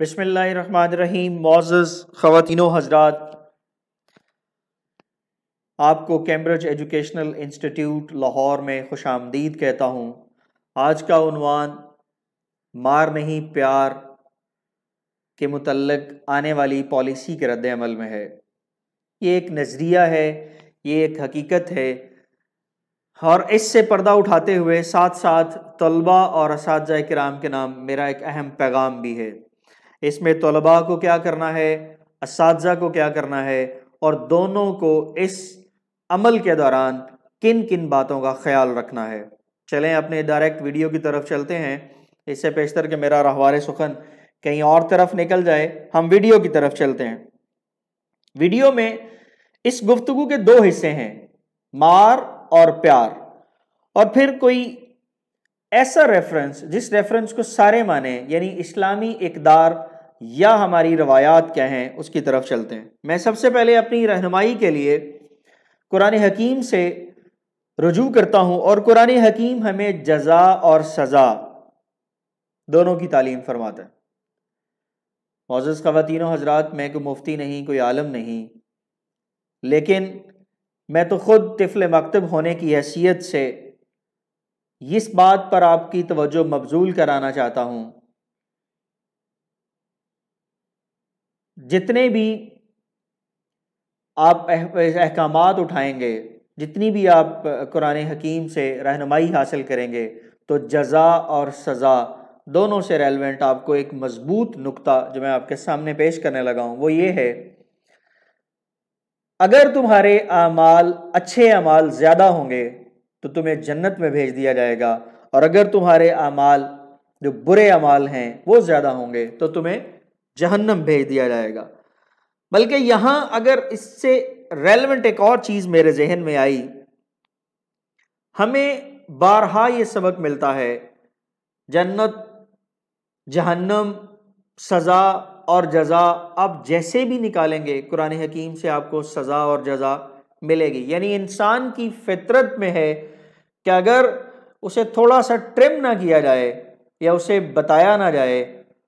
बसमीम मोज़ ख़वातिन हजरात आपको कैम्ब्रिज एजुकेशनल इंस्टीट्यूट लाहौर में खुश आमदीद कहता हूँ आज का उनवान मार नहीं प्यार के मुतलक आने वाली पॉलिसी के रद्द अमल में है ये एक नज़रिया है ये एक हकीकत है और इससे पर्दा उठाते हुए साथ साथ तलबा और इस कराम के नाम मेरा एक अहम पैगाम भी है इसमें तलबा को क्या करना है इस को क्या करना है और दोनों को इस अमल के दौरान किन किन बातों का ख्याल रखना है चलें अपने डायरेक्ट वीडियो की तरफ चलते हैं इससे पेशतर कि मेरा रहवार सुखन कहीं और तरफ निकल जाए हम वीडियो की तरफ चलते हैं वीडियो में इस गुफ्तु के दो हिस्से हैं मार और प्यार और फिर कोई ऐसा रेफरेंस जिस रेफरेंस को सारे माने यानी इस्लामी इकदार या हमारी रवायात क्या हैं उसकी तरफ चलते हैं मैं सबसे पहले अपनी रहनुमाई के लिए कुरान हकीम से रजू करता हूँ और कुरान हकीम हमें जजा और सज़ा दोनों की तालीम फरमाता है मोज़ ख़वान हजरात मैं कोई मुफ्ती नहीं कोई आलम नहीं लेकिन मैं तो ख़ुद तिफल मकतब होने की हैसियत से इस बात पर आपकी तवज्जो मबजूल कराना चाहता हूँ जितने भी आप अहकाम उठाएंगे जितनी भी आप कुरान हकीम से रहनमाई हासिल करेंगे तो जजा और सज़ा दोनों से रेलिवेंट आपको एक मज़बूत नुक्ता जो मैं आपके सामने पेश करने लगा हूँ वो ये है अगर तुम्हारे अमाल अच्छे अमाल ज़्यादा होंगे तो तुम्हें जन्नत में भेज दिया जाएगा और अगर तुम्हारे अमाल जो बुरे अमाल हैं वो ज़्यादा होंगे तो तुम्हें जहन्नम भेज दिया जाएगा बल्कि यहां अगर इससे रेलिवेंट एक और चीज़ मेरे जहन में आई हमें बारहा ये सबक मिलता है जन्नत जहन्नम सज़ा और जज़ा आप जैसे भी निकालेंगे कुरान हकीम से आपको सज़ा और जज़ा मिलेगी यानी इंसान की फितरत में है कि अगर उसे थोड़ा सा ट्रिम ना किया जाए या उसे बताया ना जाए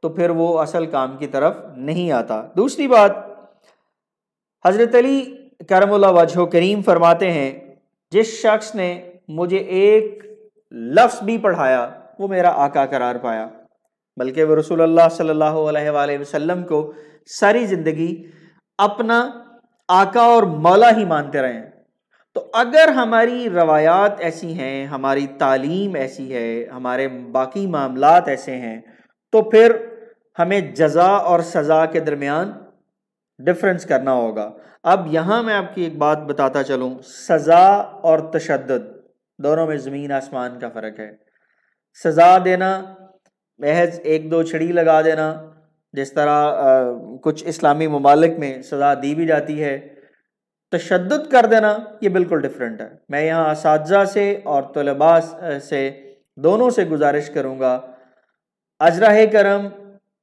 तो फिर वो असल काम की तरफ नहीं आता दूसरी बात हज़रत अली करम वजह करीम फरमाते हैं जिस शख्स ने मुझे एक लफ्स भी पढ़ाया वो मेरा आका करार पाया बल्कि वह रसूल अल्लाह को सारी ज़िंदगी अपना आका और मौला ही मानते रहे तो अगर हमारी रवायात ऐसी हैं हमारी तालीम ऐसी है हमारे बाकी मामला ऐसे हैं तो फिर हमें जजा और सज़ा के दरमियान डिफरेंस करना होगा अब यहाँ मैं आपकी एक बात बताता चलूँ सज़ा और तशद दोनों में ज़मीन आसमान का फ़र्क है सज़ा देना महज एक दो छड़ी लगा देना जिस तरह आ, कुछ इस्लामी ममालिक में सज़ा दी भी जाती है तशद कर देना ये बिल्कुल डिफरेंट है मैं यहाँ इस से और तलबा से दोनों से गुजारिश करूँगा अजरा करम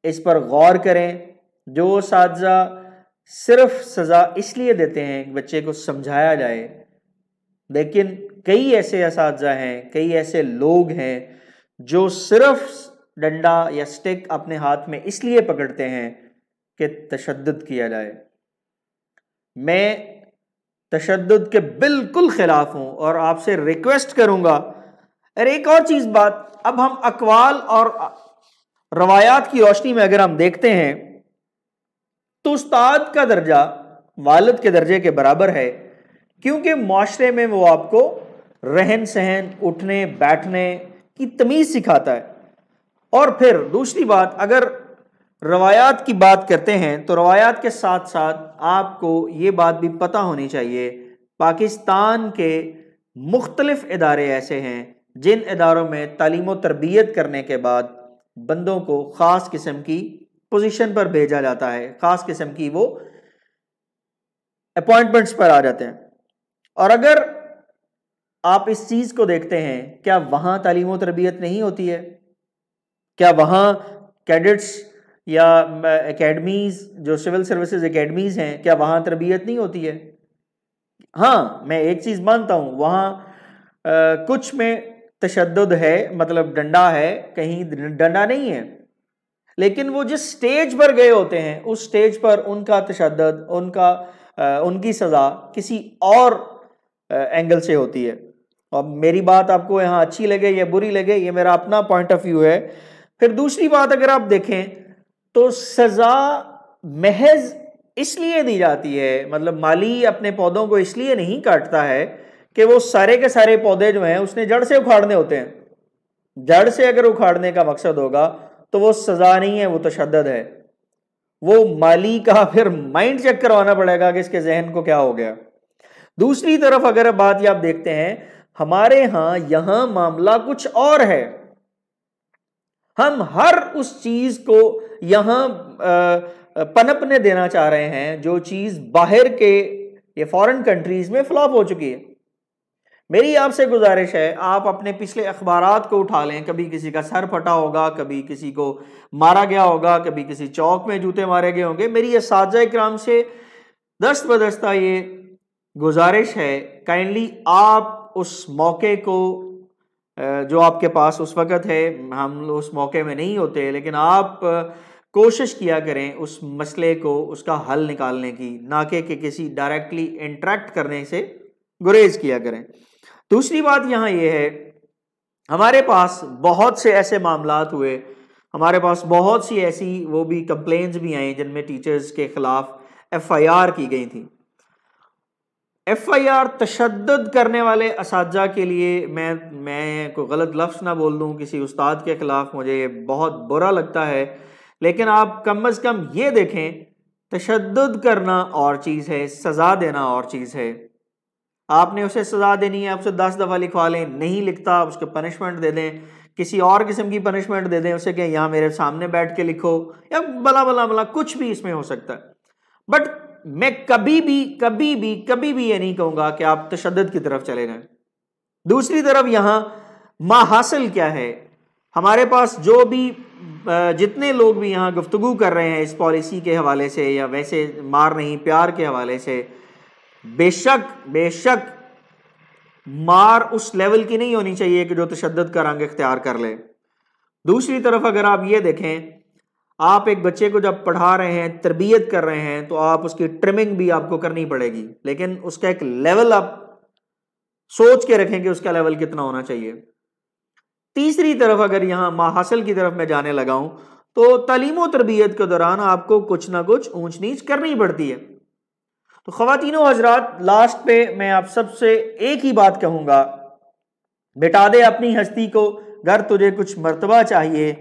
इस पर गौर करें जो साजा सिर्फ सज़ा इसलिए देते हैं कि बच्चे को समझाया जाए लेकिन कई ऐसे इस हैं कई ऐसे लोग हैं जो सिर्फ डंडा या स्टिक अपने हाथ में इसलिए पकड़ते हैं कि तशद किया जाए मैं तशद के बिल्कुल ख़िलाफ़ हूँ और आपसे रिक्वेस्ट करूँगा अरे एक और चीज़ बात अब हम अकवाल और रवायात की रोशनी में अगर हम देखते हैं तो उस्ताद का दर्जा वालद के दर्जे के बराबर है क्योंकि माशरे में वो आपको रहन सहन उठने बैठने की तमीज़ सिखाता है और फिर दूसरी बात अगर रवायात की बात करते हैं तो रवायात के साथ साथ आपको ये बात भी पता होनी चाहिए पाकिस्तान के मुख्तलिफ इदारे ऐसे हैं जिन इदारों में तालीम व तरबियत करने के बाद बंदों को ख़ास किस्म की पोजीशन पर भेजा जाता है ख़ास किस्म की वो अपॉइंटमेंट्स पर आ जाते हैं और अगर आप इस चीज़ को देखते हैं क्या वहां तालीम तरबियत नहीं होती है क्या वहां कैडेट्स या एकेडमीज़ जो सिविल सर्विसेज एकेडमीज़ हैं क्या वहां तरबियत नहीं होती है हाँ मैं एक चीज़ मानता वहां आ, कुछ में तशद है मतलब डंडा है कहीं डंडा नहीं है लेकिन वो जिस स्टेज पर गए होते हैं उस स्टेज पर उनका तशद उनका उनकी सज़ा किसी और एंगल से होती है अब मेरी बात आपको यहाँ अच्छी लगे या बुरी लगे ये मेरा अपना पॉइंट ऑफ व्यू है फिर दूसरी बात अगर आप देखें तो सज़ा महज इसलिए दी जाती है मतलब माली अपने पौधों को इसलिए नहीं काटता है कि वो सारे के सारे पौधे जो हैं उसने जड़ से उखाड़ने होते हैं जड़ से अगर उखाड़ने का मकसद होगा तो वो सजा नहीं है वो तशद है वो माली का फिर माइंड चेक करवाना पड़ेगा कि इसके जहन को क्या हो गया दूसरी तरफ अगर बात आप देखते हैं हमारे यहां यहां मामला कुछ और है हम हर उस चीज को यहां पनपने देना चाह रहे हैं जो चीज बाहर के ये फॉरेन कंट्रीज में फ्लॉप हो चुकी है मेरी आपसे गुजारिश है आप अपने पिछले अखबार को उठा लें कभी किसी का सर फटा होगा कभी किसी को मारा गया होगा कभी किसी चौक में जूते मारे गए होंगे मेरी इस क्राम से दस्त बदस्ता ये गुजारिश है काइंडली आप उस मौके को जो आपके पास उस वक़्त है हम उस मौके में नहीं होते लेकिन आप कोशिश किया करें उस मसले को उसका हल निकालने की ना कि किसी डायरेक्टली इंटरेक्ट करने से गुरेज किया करें दूसरी बात यहाँ ये है हमारे पास बहुत से ऐसे मामला हुए हमारे पास बहुत सी ऐसी वो भी कंप्लेन भी आई जिनमें टीचर्स के खिलाफ आर की गई थी एफ आई आर तशद करने वाले इस के लिए मैं मैं कोई गलत लफ्ज़ ना बोल दूँ किसी उस्ताद के ख़िलाफ़ मुझे बहुत बुरा लगता है लेकिन आप कम अज़ कम ये देखें तशद करना और चीज़ है सज़ा देना और चीज़ है आपने उसे सज़ा देनी है आपसे दस दफ़ा लिखवा लें नहीं लिखता उसके पनिशमेंट दे दें किसी और किस्म की पनिशमेंट दे दें उसे कहें यहाँ मेरे सामने बैठ के लिखो या बला बला बला कुछ भी इसमें हो सकता है बट मैं कभी भी कभी भी कभी भी ये नहीं कहूँगा कि आप तशद की तरफ चले जाए दूसरी तरफ यहाँ मा हासिल क्या है हमारे पास जो भी जितने लोग भी यहाँ गुफ्तु कर रहे हैं इस पॉलिसी के हवाले से या वैसे मार नहीं प्यार के हवाले से बेशक बेशक मार उस लेवल की नहीं होनी चाहिए कि जो तशद का रंग इख्तियार कर ले दूसरी तरफ अगर आप ये देखें आप एक बच्चे को जब पढ़ा रहे हैं तरबियत कर रहे हैं तो आप उसकी ट्रिमिंग भी आपको करनी पड़ेगी लेकिन उसका एक लेवल आप सोच के रखें कि उसका लेवल कितना होना चाहिए तीसरी तरफ अगर यहां माहासिल की तरफ मैं जाने लगाऊं तो तलीमो तरबियत के दौरान आपको कुछ ना कुछ ऊंच नीच करनी पड़ती है तो ख़वातिनों हजरात लास्ट पे मैं आप सबसे एक ही बात कहूँगा बिटा दे अपनी हस्ती को घर तुझे कुछ मरतबा चाहिए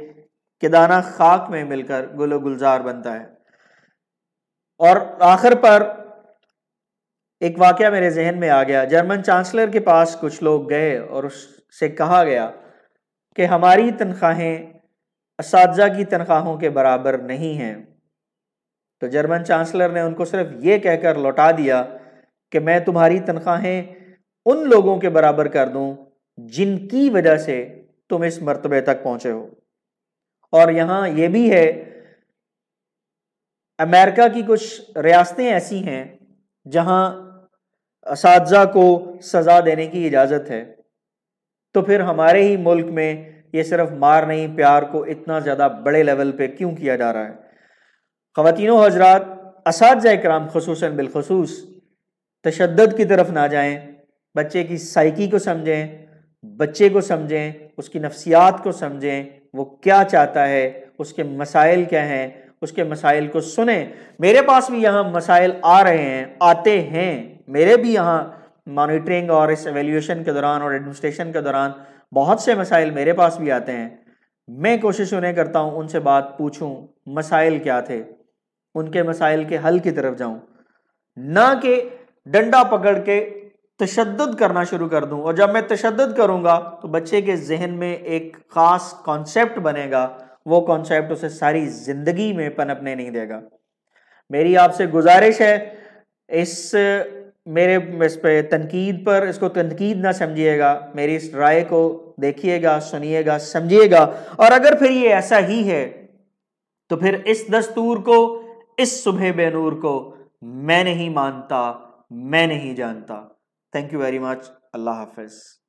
कि दाना खाक में मिलकर गुलो गुलजार बनता है और आखिर पर एक वाक्य मेरे जहन में आ गया जर्मन चांसलर के पास कुछ लोग गए और उससे कहा गया कि हमारी तनख्वाहें इस की तनख्वाहों के बराबर नहीं हैं तो जर्मन चांसलर ने उनको सिर्फ ये कहकर लौटा दिया कि मैं तुम्हारी तनख्वाहें उन लोगों के बराबर कर दूं जिनकी वजह से तुम इस मरतबे तक पहुंचे हो और यहां ये भी है अमेरिका की कुछ रियासतें ऐसी हैं जहां इस को सज़ा देने की इजाज़त है तो फिर हमारे ही मुल्क में ये सिर्फ मार नहीं प्यार को इतना ज़्यादा बड़े लेवल पे क्यों किया जा रहा है खातिन हजरात इस कराम खसूस बिलखसूस तशद की तरफ ना जाएं बच्चे की साइकी को समझें बच्चे को समझें उसकी नफसियात को समझें वो क्या चाहता है उसके मसाइल क्या हैं उसके मसाइल को सुने मेरे पास भी यहाँ मसाइल आ रहे हैं आते हैं मेरे भी यहाँ मॉनिटरिंग और इस एवेल्यूशन के दौरान और एडमिनिस्ट्रेशन के दौरान बहुत से मसाइल मेरे पास भी आते हैं मैं कोशिश उन्हें करता हूँ उनसे बात पूछूँ मसाइल क्या थे उनके मसाइल के हल की तरफ जाऊं ना कि डंडा पकड़ के तशद करना शुरू कर दूं और जब मैं तशद करूंगा तो बच्चे के जहन में एक ख़ास कॉन्सेप्ट बनेगा वो कॉन्सेप्ट उसे सारी ज़िंदगी में पनपने नहीं देगा मेरी आपसे गुजारिश है इस मेरे इस पर तनकीद पर इसको तनकीद ना समझिएगा मेरी इस राय को देखिएगा सुनिएगा समझिएगा और अगर फिर ये ऐसा ही है तो फिर इस दस्तूर को इस सुबह बेनूर को मैं नहीं मानता मैं नहीं जानता थैंक यू वेरी मच अल्लाह हाफिज़